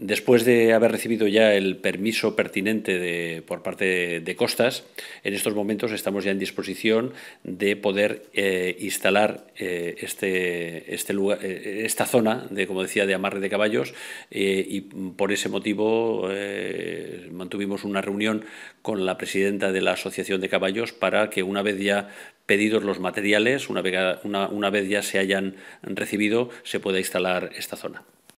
Después de haber recibido ya el permiso pertinente por parte de Costas, en estos momentos estamos ya en disposición de poder eh, instalar eh, este, este, lugar, eh, esta zona, de, como decía, de amarre de caballos y por ese motivo mantuvimos una reunión con la presidenta de la Asociación de Caballos para que una vez ya pedidos los materiales, una una vez ya se hayan recibido, se pueda instalar esta zona.